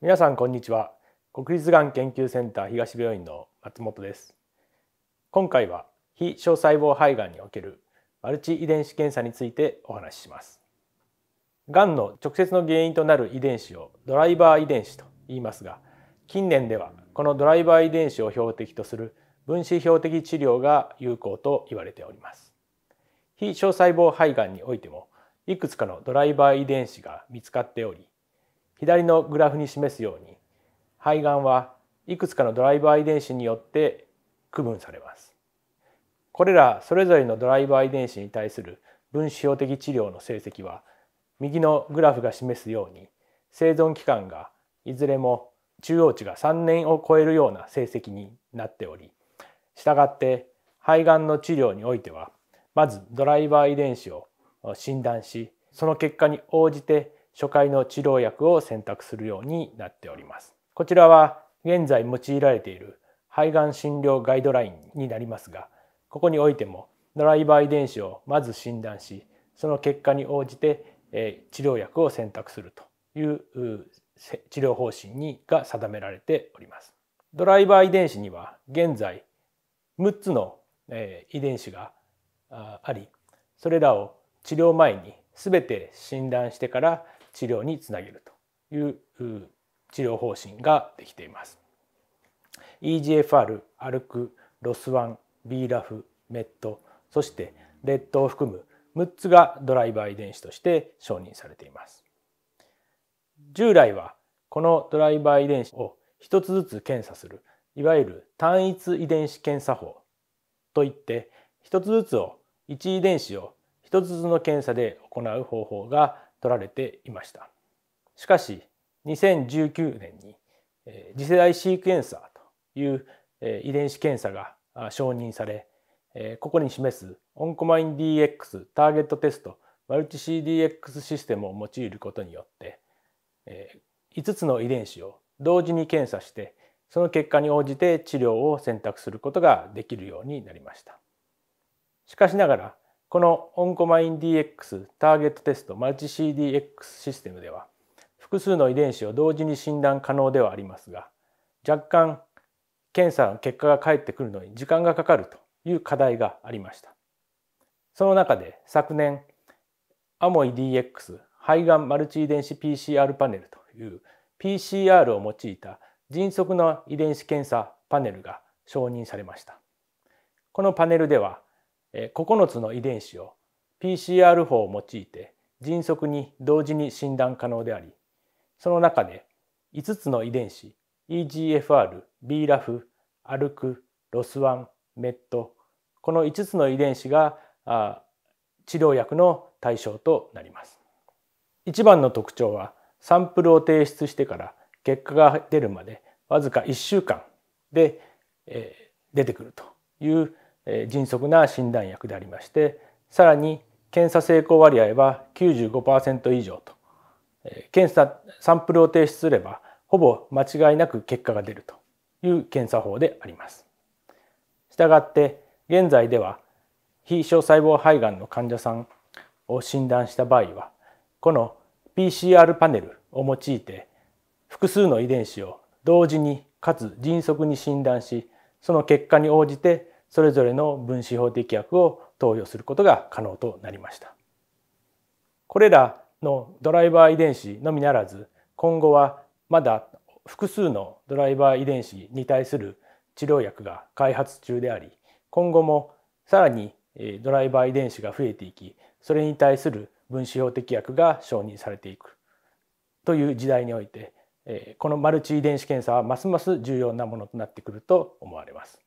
皆さんこんにちは国立がん研究センター東病院の松本です今回は非小細胞肺がんにおけるマルチ遺伝子検査についてお話ししますがんの直接の原因となる遺伝子をドライバー遺伝子と言いますが近年ではこのドライバー遺伝子を標的とする分子標的治療が有効と言われております非小細胞肺がんにおいてもいくつかのドライバー遺伝子が見つかっており左のグラフに示すように肺がんはいくつかのドライバー遺伝子によって区分されます。これらそれぞれのドライバー遺伝子に対する分子標的治療の成績は右のグラフが示すように生存期間がいずれも中央値が3年を超えるような成績になっておりしたがって肺がんの治療においてはまずドライバー遺伝子を診断しその結果に応じて初回の治療薬を選択するようになっております。こちらは現在用いられている肺がん診療ガイドラインになりますが、ここにおいてもドライバー遺伝子をまず診断し、その結果に応じて治療薬を選択するという治療方針にが定められております。ドライバー遺伝子には現在6つの遺伝子がありそれらを治療前に全て診断してから治療につなげるという治療方針ができています。EGFR、アルク、ロスワン、b ラフ、メット、そしてレッドを含む6つがドライバー遺伝子として承認されています。従来はこのドライバー遺伝子を1つずつ検査するいわゆる単一遺伝子検査法といって1つずつを1遺伝子を1つずつの検査で行う方法が取られていました。しかし2019年に次世代シークエンサーという遺伝子検査が承認されここに示すオンコマイン DX ターゲットテストマルチ CDX システムを用いることによって5つの遺伝子を同時に検査してその結果に応じて治療を選択することができるようになりました。しかしながらこのオンコマイン DX ターゲットテストマルチ CDX システムでは複数の遺伝子を同時に診断可能ではありますが若干検査の結果が返ってくるのに時間がかかるという課題がありましたその中で昨年アモイ DX 肺がんマルチ遺伝子 PCR パネルという PCR を用いた迅速な遺伝子検査パネルが承認されましたこのパネルでは9つの遺伝子を PCR 法を用いて迅速に同時に診断可能でありその中で5つの遺伝子 EGFR、BRAF、ALK、ROS1、MET この5つの遺伝子が治療薬の対象となります。一番の特徴はサンプルを提出してから結果が出るまでわずか1週間で出てくるという迅速な診断薬でありましてさらに検査成功割合は95%以上と検査サンプルを提出すればほぼ間違いなく結果が出るという検査法であります。したがって現在では非小細胞肺がんの患者さんを診断した場合はこの PCR パネルを用いて複数の遺伝子を同時にかつ迅速に診断しその結果に応じてそれぞれの分子標的薬を投与することが可能となりましたこれらのドライバー遺伝子のみならず今後はまだ複数のドライバー遺伝子に対する治療薬が開発中であり今後もさらにドライバー遺伝子が増えていきそれに対する分子標的薬が承認されていくという時代においてこのマルチ遺伝子検査はますます重要なものとなってくると思われます。